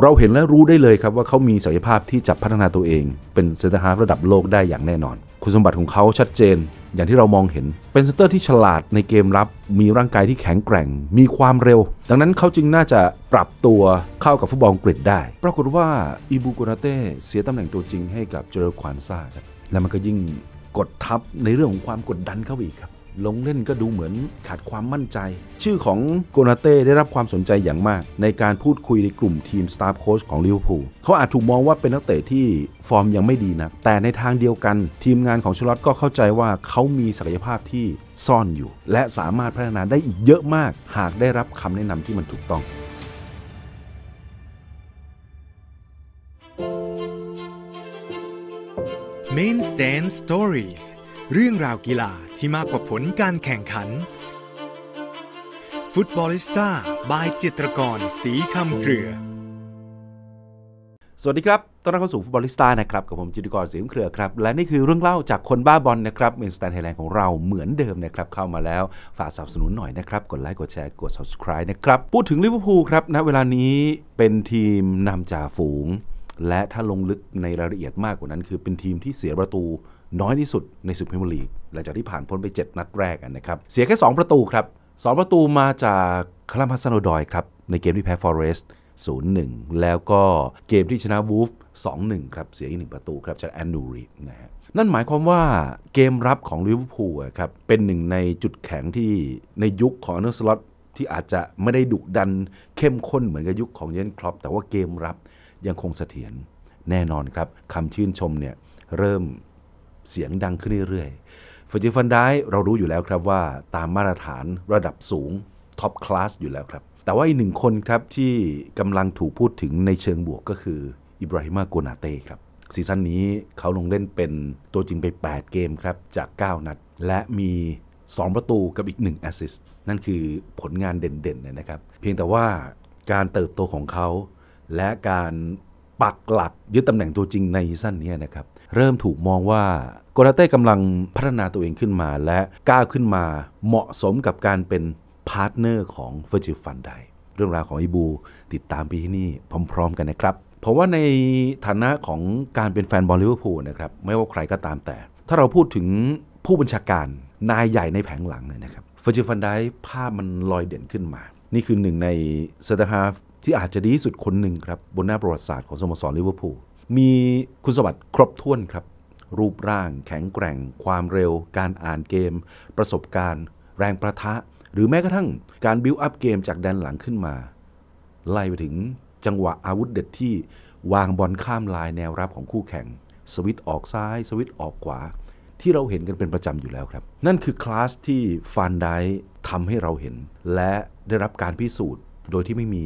เราเห็นและรู้ได้เลยครับว่าเขามีศักยภาพที่จะพัฒนาตัวเอง เป็นเซนเตอร์ฮาร์ฟระดับโลกได้อย่างแน่นอน คุณสมบัติของเขาชัดเจน อย่างที่เรามองเห็น เป็นเซนเตอร์ที่ฉลาดในเกมรับ มีร่างกายที่แข็งแกร่ง มีความเร็ว ดังนั้นเขาจึงน่าจะปรับตัวเข้ากับฟุตบอลกรีฑได้ ปรากฏว่าอิบูกนาเต้เสียตำแหน่งตัวจริงให้กับเจอร์ควานซ่าครับ และมันก็ยิ่งกดทับในเรื่องของความกดดันเข้าอีกครับลงเล่นก็ดูเหมือนขาดความมั่นใจ ชื่อของโกนาเต้ได้รับความสนใจอย่างมาก ในการพูดคุยในกลุ่มทีมสตาฟโค้ชของลิเวอร์พูลเขาอาจถูกมองว่าเป็นนักเตะที่ฟอร์มยังไม่ดีนะแต่ในทางเดียวกันทีมงานของชลอตก็เข้าใจว่าเขามีศักยภาพที่ซ่อนอยู่ และสามารถพัฒนาได้อีกเยอะมาก หากได้รับคำแนะนำที่มันถูกต้อง Main Stand Stories เรื่องราวกีฬาที่มากกว่าผลการแข่งขันฟุตบอลิสต้าบายจิตรกรสีคำเครือ สวัสดีครับต้อนรับเข้าสู่ฟุตบอลิสต้านะครับ กับผมจิตรกรสีคำเครือครับ และนี่คือเรื่องเล่าจากคนบ้าบอลนะครับเมนสแตนไทยแลนด์ของเราเหมือนเดิมนะครับ เข้ามาแล้วฝากสนับสนุนหน่อยนะครับ กดไลค์ กดแชร์ กด subscribe นะครับพูดถึงลิเวอร์พูลครับณเวลานี้เป็นทีมนำจ่าฝูง และถ้าลงลึกในรายละเอียดมากกว่านั้น คือเป็นทีมที่เสียประตูน้อยที่สุดในศึกพรีเมียร์ลีกหลังจากที่ผ่านพ้นไป 7 นัดแรกนะครับเสียแค่ 2 ประตูครับ2ประตูมาจาก คลัมฮัสซนดอยครับ ในเกมที่แพ้ฟอเรสต์0-1 แล้วก็เกมที่ชนะวูฟ2-1ครับเสียอีกหนึ่งประตูครับจากแอนดูรีนะฮะนั่นหมายความว่าเกมรับของลิเวอร์พูลครับเป็นหนึ่งในจุดแข็งที่ในยุคของเนอร์สล็อตที่อาจจะไม่ได้ดุดันเข้มข้นเหมือนกับยุคของเยนครอปแต่ว่าเกมรับยังคงเสถียรแน่นอนครับคำชื่นชมเนี่ยเริ่มเสียงดังขึ้นเรื่อยๆฟอร์จิฟันไดเรารู้อยู่แล้วครับว่าตามมาตรฐานระดับสูง ท็อปคลาสอยู่แล้วครับ แต่ว่าอีกหนึ่งคนครับที่กำลังถูกพูดถึงในเชิงบวกก็คือ อิบราฮิมาโกนาเต้ครับซีซั่นนี้เขาลงเล่นเป็นตัวจริงไป 8 เกมครับ จาก 9 นัดและมี 2 ประตูกับอีก1แอสซิสต์ นั่นคือผลงานเด่นๆนะครับเพียงแต่ว่าการเติบโตของเขาและการปักหลักยึดตำแหน่งตัวจริงในสั้นนี้นะครับ เริ่มถูกมองว่าโกราเต้กำลังพัฒนาตัวเองขึ้นมา และก้าวขึ้นมาเหมาะสมกับการเป็น พาร์ทเนอร์ของเฟอร์จิฟันไดเรื่องราวของอีบู ติดตามไปที่นี่พร้อมๆกันนะครับ เพราะว่าในฐานะของการเป็นแฟนบอลลิเวอร์พูลนะครับไม่ว่าใครก็ตามแต่ ถ้าเราพูดถึงผู้บัญชาการนายใหญ่ในแผงหลังเนี่ยนะครับเฟอร์จิฟันไดภาพมันลอยเด่นขึ้นมา นี่คือหนึ่งในเซตฮาฟที่อาจจะดีที่สุดคนหนึ่งครับ บนหน้าประวัติศาสตร์ของสโมสรลิเวอร์พูล มีคุณสมบัติครบถ้วนครับ รูปร่างแข็งแกร่งความเร็ว การอ่านเกมประสบการณ์ แรงประทะ หรือแม้กระทั่งการบิวอัพเกมจากแดนหลังขึ้นมา ไล่ไปถึงจังหวะอาวุธเด็ดที่ วางบอลข้ามลายแนวรับของคู่แข่งสวิตออกซ้ายสวิตออกขวาที่เราเห็นกันเป็นประจำอยู่แล้วครับ นั่นคือคลาสที่ฟานไดทำให้เราเห็น และได้รับการพิสูจน์โดยที่ไม่มี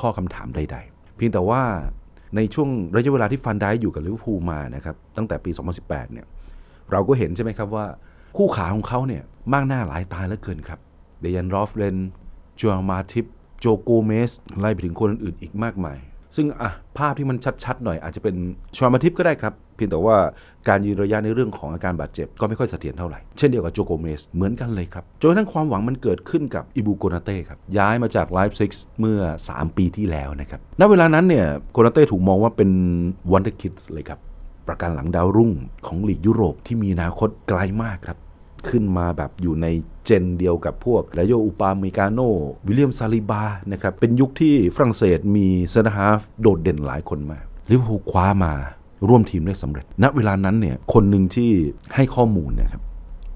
ข้อคำถามใดๆ เพียงแต่ว่าในช่วงระยะเวลาที่ฟันได้อยู่กับลิเวอร์พูลมานะครับ ตั้งแต่ปี 2018 เนี่ย เราก็เห็นใช่ไหมครับว่า คู่ขาของเขาเนี่ย มากหน้าหลายตายเหลือเกินครับ เดยันรอฟเรนจูวงมาทิปโจโกเมส ไล่ไปถึงคนอื่นๆอีกมากมายซึ่งอ่ะภาพที่มันชัดๆหน่อยอาจจะเป็นชอนมาทิพก็ได้ครับเพียงแต่ว่าการยืนระยะในเรื่องของอาการบาดเจ็บก็ไม่ค่อยเสถียรเท่าไหร่ เช่นเดียวกับโจโกเมส เหมือนกันเลยครับจนกระทั่งความหวังมันเกิดขึ้นกับอิบูโกนาเต้ครับย้ายมาจากไลฟ์ซิกเมื่อ 3 ปีที่แล้วนะครับณเวลานั้นเนี่ยโกนาเต้ถูกมองว่าเป็นวันเดอร์คิดเลยครับ ประการหลังดาวรุ่งของลีกยุโรปที่มีอนาคตไกลมากครับขึ้นมาแบบอยู่ในเจนเดียวกับพวกไลโยอุปาเมกาโนวิลเลียม ซาลิบานะครับเป็นยุคที่ฝรั่งเศสมีเซนฮาฟโดดเด่นหลายคนมากลิเวอร์พูลคว้ามาร่วมทีมได้สำเร็จ ณเวลานั้นเนี่ยคนหนึ่งที่ให้ข้อมูลนะครับ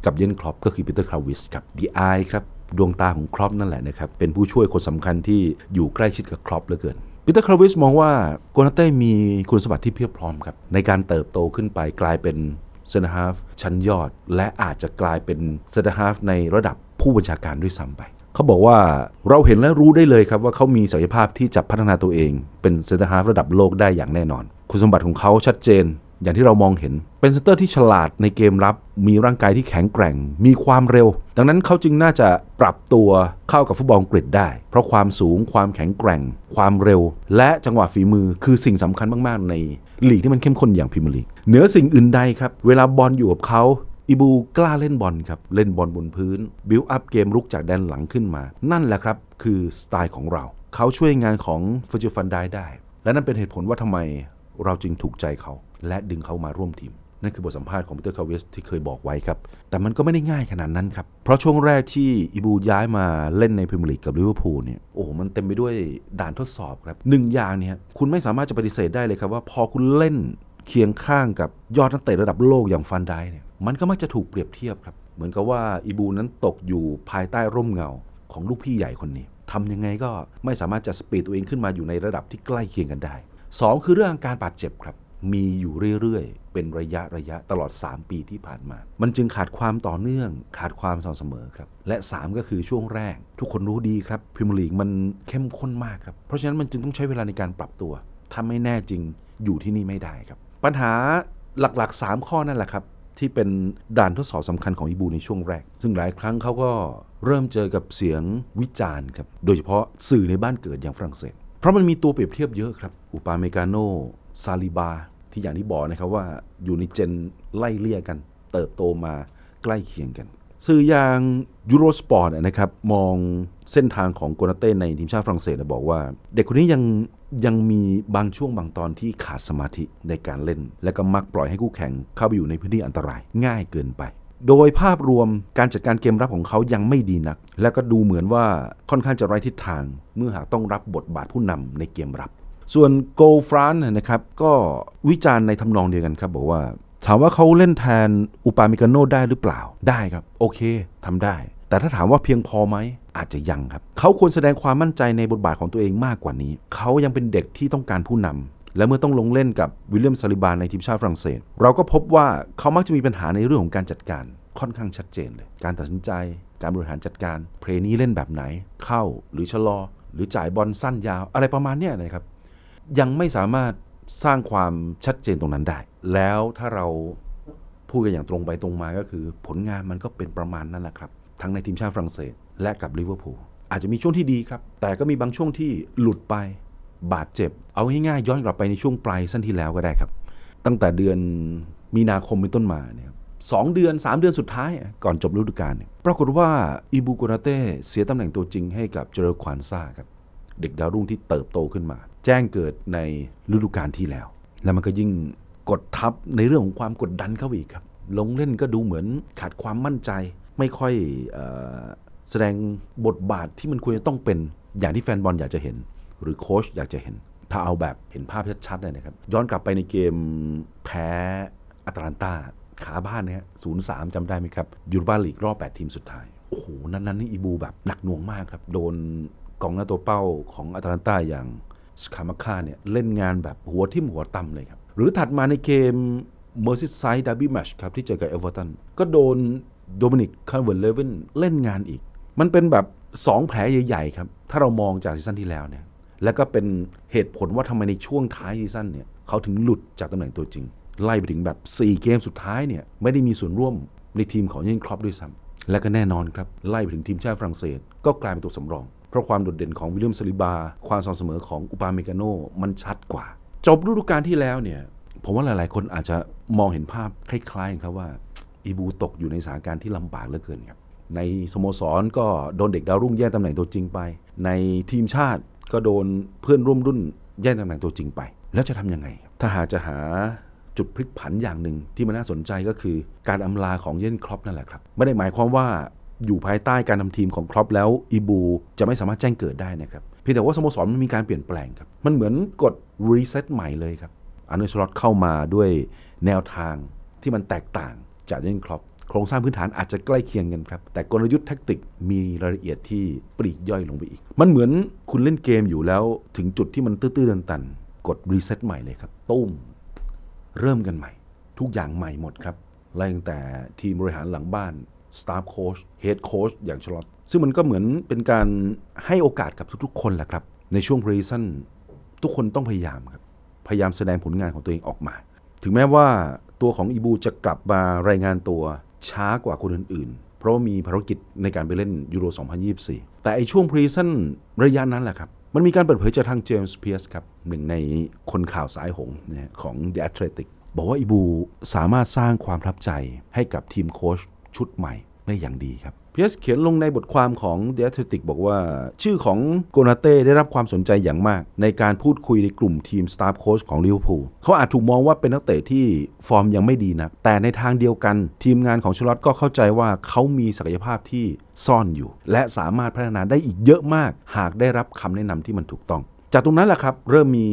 กับเยนครอปก็คือปีเตอร์คราวิสกับดีไอครับ ดวงตาของครอปนั่นแหละนะครับ เป็นผู้ช่วยคนสำคัญที่อยู่ใกล้ชิดกับครอปเหลือเกินปีเตอร์คราวิสมองว่าโกนาเต้มีคุณสมบัติที่เพียบพร้อมครับในการเติบโตขึ้นไปกลายเป็นเซนฮาฟ ชั้นยอดและอาจจะกลายเป็นเซนฮาฟในระดับผู้บัญชาการด้วยซ้ำไป เขาบอกว่าเราเห็นและรู้ได้เลยครับว่าเขามีศักยภาพที่จะพัฒนาตัวเอง เป็นเซนตร์ฮาฟระดับโลกได้อย่างแน่นอน คุณสมบัติของเขาชัดเจน อย่างที่เรามองเห็น เป็นเซนเตอร์ที่ฉลาดในเกมรับมีร่างกายที่แข็งแกร่ง มีความเร็ว ดังนั้นเขาจึงน่าจะปรับตัวเข้ากับฟุตบอลกรีกได้ เพราะความสูงความแข็งแกร่ง ความเร็ว และจังหวะฝีมือคือสิ่งสำคัญมาก ๆ ในลีกที่มันเข้มข้นอย่างพิมลีกเหนือสิ่งอื่นใดครับ เวลาบอลอยู่กับเขาอีบูกล้าเล่นบอลครับ เล่นบอลบนพื้น บิลอัพเกมลุกจากแดนหลังขึ้นมา นั่นแหละครับ คือสไตล์ของเรา เขาช่วยงานของฟอร์จูฟันได้ได้ และนั่นเป็นเหตุผลว่าทำไมเราจึงถูกใจเขา และดึงเขามาร่วมทีมนั่นคือบทสัมภาษณ์ของปีเตอร์คาเวสที่เคยบอกไว้ครับ แต่มันก็ไม่ได้ง่ายขนาดนั้นครับ เพราะช่วงแรกที่อีบูย้ายมาเล่นในพรีเมียร์ลีกกับลิเวอร์พูลเนี่ยโอ้โหมันเต็มไปด้วยด่านทดสอบครับหนึ่งอย่างเนี่ยคุณไม่สามารถจะปฏิเสธได้เลยครับ ว่าพอคุณเล่นเคียงข้างกับยอดนักเตะระดับโลกอย่างฟันไดเนี่ยมันก็มักจะถูกเปรียบเทียบครับเหมือนกับว่าอีบูนั้นตกอยู่ภายใต้ร่มเงาของลูกพี่ใหญ่คนนี้ทำยังไงก็ไม่สามารถจะสปีดตัวเองขึ้นมาอยู่ในระดับที่ใกล้เคียงกันได้ 2 คือเรื่องการบาดเจ็บครับมีอยู่เรื่อยๆ เป็นระยะระยะตลอด 3 ปีที่ผ่านมา มันจึงขาดความต่อเนื่อง ขาดความสม่ำเสมอครับ และ 3 ก็คือช่วงแรก ทุกคนรู้ดีครับพิมลีกมันเข้มข้นมากครับ เพราะฉะนั้นมันจึงต้องใช้เวลาในการปรับตัว ถ้าไม่แน่จริงอยู่ที่นี่ไม่ได้ครับ ปัญหาหลัก ๆ 3 ข้อนั่นแหละครับ ที่เป็นด่านทดสอบสำคัญของอีบูในช่วงแรก ซึ่งหลายครั้งเขาก็เริ่มเจอกับเสียงวิจารณ์ครับ โดยเฉพาะสื่อในบ้านเกิดอย่างฝรั่งเศส เพราะมันมีตัวเปรียบเทียบเยอะครับ อุปาเมกาโนซาลิบาที่อย่างที่บอกนะครับว่าอยู่ในเจนไล่เลี่ยกัน เติบโตมาใกล้เคียงกันสื่ออย่างยูโรสปอร์ตนะครับมองเส้นทางของโกนาเต้ในทีมชาติฝรั่งเศสบอกว่า เด็กคนนี้ยังยังมีบางช่วงบางตอนที่ขาดสมาธิในการเล่นและก็มักปล่อยให้คู่แข่งเข้าไปอยู่ในพื้นที่อันตรายง่ายเกินไป โดยภาพรวมการจัดการเกมรับของเขายังไม่ดีนัก และก็ดูเหมือนว่าค่อนข้างจะไร้ทิศทางเมื่อหากต้องรับบทบาทผู้นำในเกมรับส่วนโกลฟรานนะครับก็วิจารณ์ในทำนองเดียวกันครับ บอกว่าถามว่าเขาเล่นแทนอุปามิกาโนได้หรือเปล่าได้ครับโอเคทำได้ แต่ถ้าถามว่าเพียงพอไหมอาจจะยังครับ เขาควรแสดงความมั่นใจในบทบาทของตัวเองมากกว่านี้ เขายังเป็นเด็กที่ต้องการผู้นำและเมื่อต้องลงเล่นกับวิลเลียมซาลิบานในทีมชาติฝรั่งเศส เราก็พบว่าเขามักจะมีปัญหาในเรื่องของการจัดการค่อนข้างชัดเจนเลยการตัดสินใจการบริหารจัดการเพลนี้เล่นแบบไหน เข้า หรือชะลอ หรือจ่ายบอลสั้นยาวอะไรประมาณนี้นะครับยังไม่สามารถสร้างความชัดเจนตรงนั้นได้ แล้วถ้าเราพูดกันอย่างตรงไปตรงมา ก็คือ ผลงานมันก็เป็นประมาณนั่นแหละครับ ทั้งในทีมชาติฝรั่งเศส และกับลิเวอร์พูล อาจจะมีช่วงที่ดีครับ แต่ก็มีบางช่วงที่หลุดไปบาดเจ็บ เอาง่ายๆย้อนกลับไปในช่วงปลายสั้นที่แล้วก็ได้ครับ ตั้งแต่เดือนมีนาคมเป็นต้นมาเนี่ยสองเดือน 3 เดือนสุดท้าย ก่อนจบฤดูกาลปรากฏว่าอิบูกกราเต้เสียตำแหน่งตัวจริงให้กับเจอร์ควานซ่าครับ เด็กดาวรุ่งที่เติบโตขึ้นมาแจ้งเกิดในฤดูกาลที่แล้ว แล้วมันก็ยิ่งกดทับในเรื่องของความกดดันเข้าอีกครับ ลงเล่นก็ดูเหมือนขาดความมั่นใจ ไม่ค่อยอแสดงบทบาทที่มันควรจะต้องเป็น อย่างที่แฟนบอลอยากจะเห็น หรือโค้ชอยากจะเห็น ถ้าเอาแบบเห็นภาพชัดๆเลยนะครับ ย้อนกลับไปในเกมแพ้อัตแลนตาขาบ้านเนี่ยศูนย์สามจำได้ไหมครับยูโรปาลีกรอบ 8 ทีมสุดท้าย โอ้โห นั้นนั้นนี่อีบูแบบหนักหน่วงมากครับ โดนกองหน้าตัวเป้าของอัตแลนตาอย่างสคามาคาเนี่ยเล่นงานแบบหัวทิ่มหัวต่ำเลยครับ หรือถัดมาในเกมเมอร์ซิสไซด์ดับบี้แมชครับ ที่เจอกับเอเวอร์ตันก็โดนโดมินิกคาร์เวนเลเวนเล่นงานอีก มันเป็นแบบ 2 แผลใหญ่ๆครับ ถ้าเรามองจากซีซั่นที่แล้วเนี่ยแล้วก็เป็นเหตุผลว่าทำไมในช่วงท้ายซีซั่นเนี่ยเขาถึงหลุดจากตำแหน่งตัวจริง ไล่ไปถึงแบบ 4 เกมสุดท้ายเนี่ยไม่ได้มีส่วนร่วมในทีมของยิงครอปด้วยซ้ำและก็แน่นอนครับไล่ไปถึงทีมชาติฝรั่งเศส ก็กลายเป็นตัวสำรองเพราะความโดดเด่นของวิลเลียมซาลิบา ความสอ่เสมอของอุปาเมกาโนมันชัดกว่า จบฤดูกาลที่แล้วเนี่ยผมว่าหลายๆคนอาจจะมองเห็นภาพคล้ายๆครับว่าอีบูตกอยู่ในสถานการณ์ที่ลำบากเหลือเกินครับในสโมสรก็โดนเด็กดาวรุ่งแย่งตำแหน่งตัวจริงไป ในทีมชาติก็โดนเพื่อนร่วมรุ่นแย่งตำแหน่งตัวจริงไป แล้วจะทำยังไง ถ้าหากจะหาจุดพลิกผันอย่างหนึ่งที่มันน่าสนใจก็คือ การอำลาของเย่นครอปนั่นแหละครับ ไม่ได้หมายความว่าอยู่ภายใต้การนำทีมของครอปแล้วอีบูจะไม่สามารถแจ้งเกิดได้นะครับ เพียงแต่ว่าสโมสรมันมีการเปลี่ยนแปลงครับ มันเหมือนกดรีเซ็ตใหม่เลยครับอันเดอร์สล็อตเข้ามาด้วยแนวทางที่มันแตกต่างจากเื่นครอปโครงสร้างพื้นฐานอาจจะใกล้เคียงกันครับ แต่กลยุทธ์แทคติกมีรายละเอียดที่ปลีกย่อยลงไปอีก มันเหมือนคุณเล่นเกมอยู่แล้วถึงจุดที่มันตื้อๆตันๆกดรีเซ็ตใหม่เลยครับตุ้มเริ่มกันใหม่ ทุกอย่างใหม่หมดครับไล่ตั้งแต่ทีมบริหารหลังบ้านสตาฟโค้ชเฮดโค้ชอย่างชลอตซึ่งมันก็เหมือนเป็นการให้โอกาสกับทุกๆคนแหละครับในช่วงพรีซันทุกคนต้องพยายามครับพยายามแสดงผลงานของตัวเองออกมา ถึงแม้ว่าตัวของอีบูจะกลับมารายงานตัวช้ากว่าคนอื่นๆ เพราะามีภารกิจในการไปเล่นยูโร 2024 แต่ไอช่วงพรีซันระยะนั้นแหละครับมันมีการเปิดเผยจากทางเจมส์เพียสครับหนึ่งในคนข่าวสายหงของ The Athletic บอกว่าอีบูสามารถสร้างความทับใจให้กับทีมโค้ชชุดใหม่ได้อย่างดีครับ เพียสเขียนลงในบทความของเดียแทติกบอกว่า ชื่อของโกนาเต้ได้รับความสนใจอย่างมาก ในการพูดคุยในกลุ่มทีมสตาฟโค้ชของลิเวอร์พูลเขาอาจถูกมองว่าเป็นนักเตะที่ฟอร์มยังไม่ดีนะแต่ในทางเดียวกันทีมงานของชลอตก็เข้าใจว่าเขามีศักยภาพที่ซ่อนอยู่ และสามารถพัฒนาได้อีกเยอะมาก หากได้รับคำแนะนำที่มันถูกต้อง จากตรงนั้นแหละครับเริ่มมี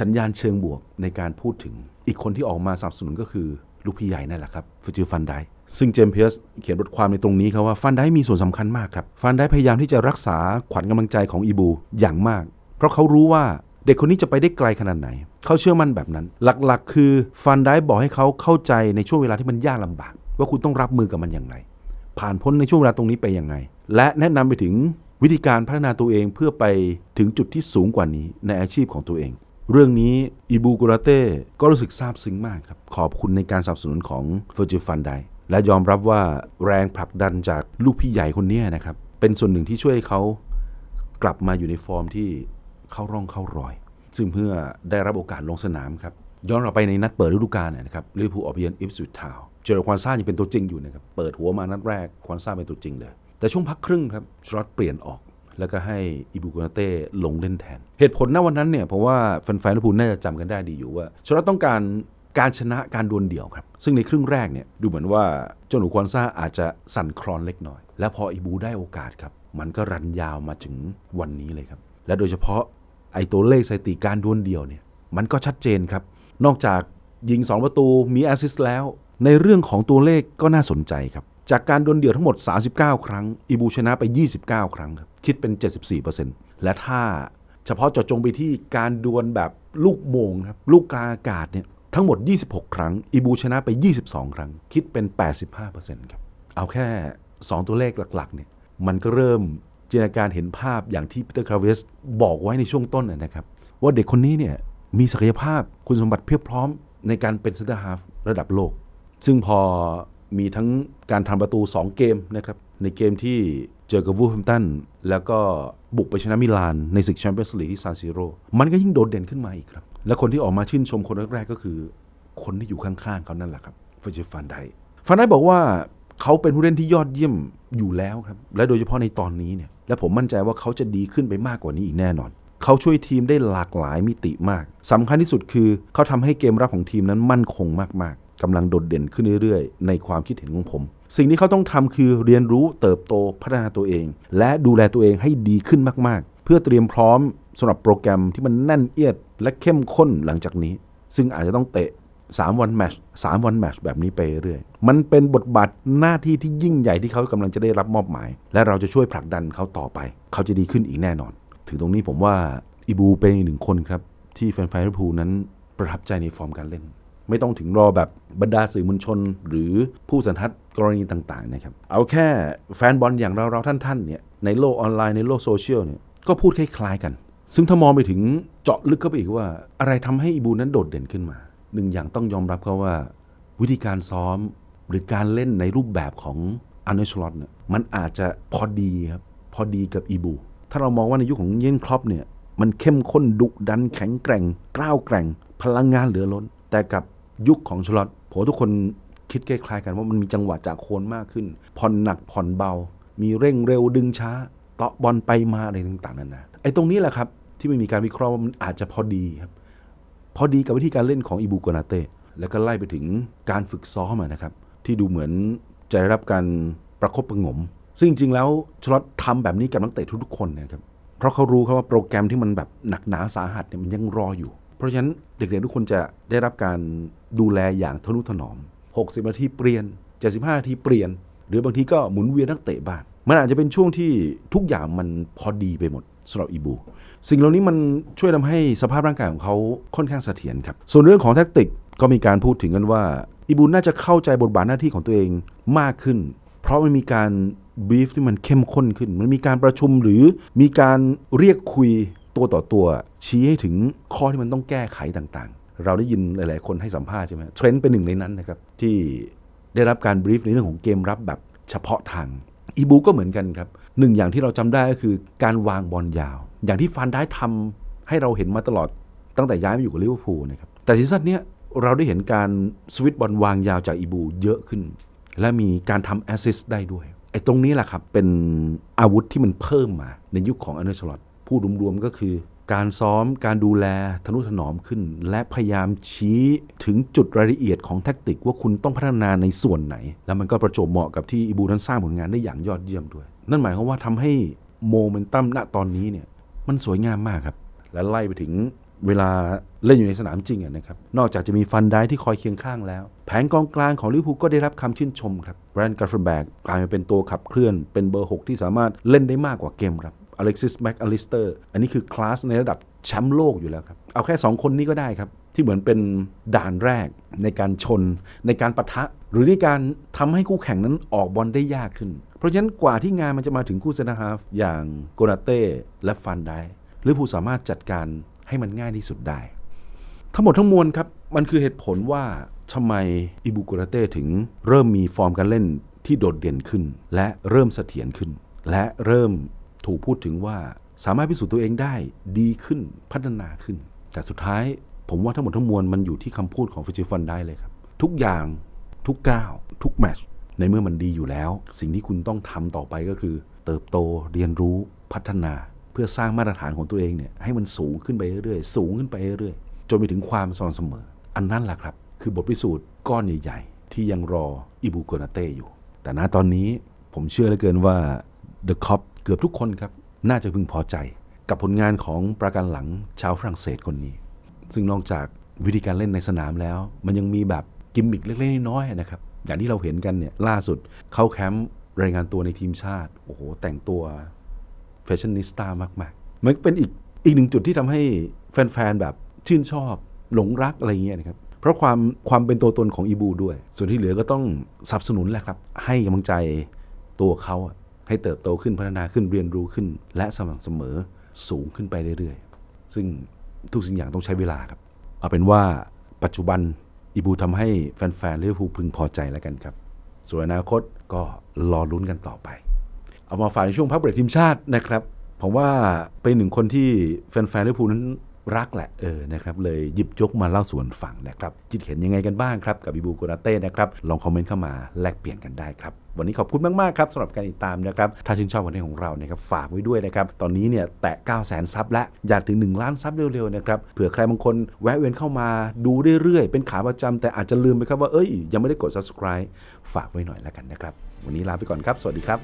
สัญญาณเชิงบวกในการพูดถึงอีกคนที่ออกมาสนับสนุนก็คือลูกพี่ใหญ่นั่นแหละครับฟิจิฟันไดซึ่งเจมส์เพียสเขียนบทความในตรงนี้ครับว่าฟันได้มีส่วนสำคัญมากครับฟันได้พยายามที่จะรักษาขวัญกำลังใจของอีบู อย่างมาก เพราะเขารู้ว่าเด็กคนนี้จะไปได้ไกลขนาดไหน เขาเชื่อมั่นแบบนั้น หลัก ๆ คือฟันได้บอกให้เขาเข้าใจในช่วงเวลาที่มันยากลาบาก ว่าคุณต้องรับมือกับมันอย่างไร ผ่านพ้นในช่วงเวลาตรงนี้ไปอย่างไรและแนะนำไปถึงวิธีการพัฒนาตัวเองเพื่อไปถึงจุดที่สูงกว่านี้ในอาชีพของตัวเอง เรื่องนี้อิบูกุราเต้ก็รู้สึกซาบซึ้งมากครับขอบคุณในการสนับสนุนของเฟอร์จิฟันไดและยอมรับว่าแรงผลักดันจากลูกพี่ใหญ่คนนี้นะครับ เป็นส่วนหนึ่งที่ช่วยเขากลับมาอยู่ในฟอร์มที่เข้าร่องเข้ารอย ซึ่งเพื่อได้รับโอกาสลงสนามครับย้อนกลับไปในนัดเปิดฤดูกาลนะครับลิเวอร์พูลออกไปเยือนอิฟสุดทาวเจอควานซ่ายังเป็นตัวจริงอยู่นะครับเปิดหัวมานัดแรกควานซ่าเป็นตัวจริงเลยแต่ช่วงพักครึ่งครับชลอตเปลี่ยนออก แล้วก็ให้อิบูโกนาเต้ลงเล่นแทน เหตุผลณวันนั้นเนี่ยเพราะว่าแฟนๆลิเวอร์พูลน่าจะจำกันได้ดีอยู่ว่าชลอตต้องการการชนะการดวลเดี่ยวครับ ซึ่งในครึ่งแรกเนี่ย ดูเหมือนว่าเจ้าหนูควอนซ่าอาจจะสั่นคลอนเล็กน้อย และพออีบูได้โอกาสครับ มันก็รันยาวมาถึงวันนี้เลยครับ และโดยเฉพาะไอ้ตัวเลขสถิติการดวลเดี่ยวเนี่ย มันก็ชัดเจนครับ นอกจากยิง 2 ประตูมีแอสซิสต์แล้ว ในเรื่องของตัวเลขก็น่าสนใจครับ จากการดวลเดี่ยวทั้งหมด39 ครั้ง อีบูชนะไป 29 ครั้งครับ คิดเป็น 74%และถ้าเฉพาะเจาะจงไปที่การดวลแบบลูกโมงครับ ลูกกลางอากาศเนี่ยทั้งหมด 26 ครั้งอีบูชนะไป 22 ครั้ง คิดเป็น 85%ครับ เอาแค่ 2 ตัวเลขหลักๆ เนี่ย มันก็เริ่มจินตนาการเห็นภาพอย่างที่ปีเตอร์คาเวสบอกไว้ในช่วงต้นนะครับว่าเด็กคนนี้เนี่ยมีศักยภาพคุณสมบัติเพียบพร้อมในการเป็นเซนเตอร์ฮาฟระดับโลก ซึ่งพอมีทั้งการทำประตู 2 เกมนะครับในเกมที่เจอกับวูฟมตันแล้วก็บุกไปชนะมิลานในศึกแชมเปี้ยนส์ลีกที่ซานซิโรมันก็ยิ่งโดดเด่นขึ้นมาอีกครับและคนที่ออกมาชื่นชมคนแรกๆ ก็คือ คนที่อยู่ข้างๆเขานั่นแหละครับฟิชฟันไดฟันไดบอกว่าเขาเป็นผู้เล่นที่ยอดเยี่ยมอยู่แล้วครับและโดยเฉพาะในตอนนี้เนี่ยและผมมั่นใจว่าเขาจะดีขึ้นไปมากกว่านี้อีกแน่นอนเขาช่วยทีมได้หลากหลายมิติมากสำคัญที่สุดคือ เขาทำให้เกมรับของทีมนั้นมั่นคงมากๆ กำลังโดดเด่นขึ้นเรื่อยๆ ในความคิดเห็นของผมสิ่งที่เขาต้องทำคือเรียนรู้เติบโตพัฒนาตัวเอง และดูแลตัวเองให้ดีขึ้นมากๆ เพื่อเตรียมพร้อมสำหรับโปรแกรมที่มันแน่นเอียด และเข้มข้นหลังจากนี้ ซึ่งอาจจะต้องเตะ 3 วันแมช3วันแมชแบบนี้ไปเรื่อย มันเป็นบทบาทหน้าที่ที่ยิ่งใหญ่ที่เขากำลังจะได้รับมอบหมาย และเราจะช่วยผลักดันเขาต่อไป เขาจะดีขึ้นอีกแน่นอน ถึงตรงนี้ผมว่าอีบูเป็นอีกหนึ่งคนครับ ที่แฟนไฟร์พูนั้นประทับใจในฟอร์มการเล่นไม่ต้องถึงรอแบบบรรดาสื่อมวลชนหรือผู้สันทัดกรณีต่างๆนะครับเอาแค่แฟนบอลอย่างเราๆท่านๆเนี่ยในโลกออนไลน์ในโลกโซเชียลเนี่ยก็พูดคล้ายๆกันซึ่งถ้ามองไปถึงเจาะลึกเข้าไปอีกว่า อะไรทำให้อีบูนั้นโดดเด่นขึ้นมาหนึ่งอย่างต้องยอมรับเขาว่าวิธีการซ้อม หรือการเล่นในรูปแบบของอันเนชลอตเนี่ยมันอาจจะพอดีครับพอดีกับอีบู ถ้าเรามองว่าในยุคของเยนครอปเนี่ย มันเข้มข้นดุดันแข็งแกร่ง กล้าวแกร่ง พลังงานเหลือล้น แต่กับยุคของชลอตผมทุกคนคิดคล้ายๆกันว่ามันมีจังหวะจากโคนมากขึ้นผ่อนหนักผ่อนเบา มีเร่งเร็วดึงช้า เตาะบอลไปมาอะไรต่างๆ นั่นนะไอ้ตรงนี้แหละครับที่ไม่มีการวิเคราะห์ว่ามันอาจจะพอดีครับ พอดีกับวิธีการเล่นของอิบูกนาเต้แล้วก็ไล่ไปถึงการฝึกซ้อมนะครับที่ดูเหมือนจะได้รับการประคบประงม ซึ่งจริงๆแล้วชลอตทำแบบนี้กับนักเตะทุกๆคนนะครับเพราะเขารู้ครับว่าโปรแกรมที่มันแบบหนักหนาสาหัสเนี่ยมันยังรออยู่ เพราะฉะนั้นเด็กๆทุกคนจะได้รับการดูแลอย่างทนุถนอม60นาทีเปลี่ยน75นาทีเปลี่ยนหรือบางทีก็หมุนเวียนนักเตะบ้างมันอาจจะเป็นช่วงที่ทุกอย่างมันพอดีไปหมดสำหรับอีบูสิ่งเหล่านี้มันช่วยทำให้สภาพร่างกายของเขาค่อนข้างเสถียรครับ ส่วนเรื่องของแท็กติกก็มีการพูดถึงกันว่าอีบูน่าจะเข้าใจบทบาทหน้าที่ของตัวเองมากขึ้นเพราะมันมีการบีฟที่มันเข้มข้นขึ้น มันมีการประชุมหรือมีการเรียกคุยตัวต่อตัว ชี้ให้ถึงข้อที่มันต้องแก้ไขต่างๆ เราได้ยินหลายๆคนให้สัมภาษณ์ใช่ไหมเทรนด์เป็นหนึ่งในนั้นนะครับที่ได้รับการบีฟในเรื่องของเกมรับแบบเฉพาะทางอีบูก็เหมือนกันครับหนึ่งอย่างที่เราจำได้ก็คือการวางบอลยาว อย่างที่ฟันได้ทำให้เราเห็นมาตลอดตั้งแต่ย้ายมาอยู่กับลิเวอร์พูลนะครับ แต่ซีซั่นนี้เราได้เห็นการสวิตบอลวางยาวจากอีบูเยอะขึ้น และมีการทำแอสซิสต์ได้ด้วยไอ้ตรงนี้แหละครับ เป็นอาวุธที่มันเพิ่มมาในยุคของอันเดอร์สลอตผู้รวมๆก็คือการซ้อมการดูแลทนุถนอมขึ้น และพยายามชี้ถึงจุดรายละเอียดของแท็กติกว่าคุณต้องพัฒนาในส่วนไหน แล้วมันก็ประจบเหมาะกับที่อิบูนั้นสร้างผลงานได้อย่างยอดเยี่ยมด้วย นั่นหมายความว่าทำให้โมเมนตัมณตอนนี้เนี่ยมันสวยงามมากครับ และไล่ไปถึงเวลาเล่นอยู่ในสนามจริงนะครับนอกจากจะมีฟันได้ที่คอยเคียงข้างแล้วแผงกองกลางของลิเวอร์พูลก็ได้รับคำชื่นชมครับแบรนด์การ์ฟนแบกกลายมาเป็นตัวขับเคลื่อน เป็นเบอร์6ที่สามารถเล่นได้มากกว่าเกมครับอเล็กซิสแม็กอลิสเตอร์อันนี้คือคลาสในระดับ แชมป์โลกอยู่แล้วครับ เอาแค่ 2 คนนี้ก็ได้ครับ ที่เหมือนเป็นด่านแรก ในการชน ในการประทะ หรือในการทำให้คู่แข่งนั้นออกบอลได้ยากขึ้น เพราะฉะนั้นกว่าที่งานมันจะมาถึงคู่เซนาฮาฟ อย่างโกนาเต้ และฟันได้หรือผู้สามารถจัดการให้มันง่ายที่สุดได้ ทั้งหมดทั้งมวลครับมันคือเหตุผลว่าทำไมอิบูโกนาเต้ถึงเริ่มมีฟอร์มการเล่นที่โดดเด่นขึ้น และเริ่มเสถียรขึ้น และเริ่มถูกพูดถึงว่าสามารถพิสูจน์ตัวเองได้ดีขึ้นพัฒนาขึ้น แต่สุดท้ายผมว่าทั้งหมดทั้งมวลมันอยู่ที่คำพูดของฟิจิฟันได้เลยครับ ทุกอย่างทุกก้าวทุกแมชในเมื่อมันดีอยู่แล้ว สิ่งที่คุณต้องทำต่อไปก็คือ เติบโตเรียนรู้พัฒนาเพื่อสร้างมาตรฐานของตัวเองเนี่ยให้มันสูงขึ้นไปเรื่อยๆสูงขึ้นไปเรื่อยๆจนไปถึงความสม่ำเสมอ อันนั้นแหละครับ คือบทพิสูจน์ก้อนใหญ่ๆที่ยังรออิบูโกนาเต้อยู่แต่ณตอนนี้ผมเชื่อเหลือเกินว่า The Cop เกือบทุกคนครับ น่าจะพึงพอใจกับผลงานของประการหลังชาวฝรั่งเศสคนนี้ ซึ่งนอกจากวิธีการเล่นในสนามแล้ว มันยังมีแบบกิมมิคเล็กๆ น้อยๆนะครับ อย่างที่เราเห็นกันเนี่ยล่าสุดเข้าแคมป์รายงานตัวในทีมชาติ โอ้โห แต่งตัวแฟชั่นนิสต้ามาก ๆ มันเป็นอีกอีกหนึ่งจุดที่ทำให้แฟน ๆ แบบชื่นชอบหลงรักอะไรเงี้ยนะครับเพราะความความเป็นตัวตนของอีบูด้วยส่วนที่เหลือก็ต้องสนับสนุนแหละครับให้กำลังใจตัวเขาให้เติบโตขึ้นพัฒนาขึ้นเรียนรู้ขึ้น และสม่ำเสมอสูงขึ้นไปเรื่อยๆ ซึ่ง ทุกสิ่งอย่างต้องใช้เวลาครับ เอาเป็นว่าปัจจุบันอีบูทำให้แฟนๆลิเวอร์พูลพึงพอใจแล้วกันครับส่วนอนาคต ก็ รอลุ้นกันต่อไปเอามาฝากในช่วงพักเบรกทีมชาตินะครับผมว่า เป็นหนึ่งคนที่แฟนๆลิเวอร์พูลนั้นรักแหละเออนะครับเลยหยิบยกมาเล่าส่วนฝั่งนะครับจิตเห็นยังไงกันบ้างครับกับบิบูโกราเต้นะครับลองคอมเมนต์เข้ามาแลกเปลี่ยนกันได้ครับวันนี้ขอบคุณมากๆครับสำหรับการติดตามนะครับถ้าชื่นชอบวันนี้ของเรานะครับฝากไว้ด้วยนะครับตอนนี้เนี่ยแตะ9 0 0 0 0ซับแล้วอยากถึง 1 ล้านซับเร็วๆนะครับเผื่อใครบางคนแวะเวียนเข้ามา ดูเรื่อยๆ เป็นขาประจำ แต่อาจจะลืมไปครับว่าเอ้ยยังไม่ได้กด subscribe ฝากไว้หน่อยแล้วกันนะครับวันนี้ลาไปก่อนครับสวัสดีครับ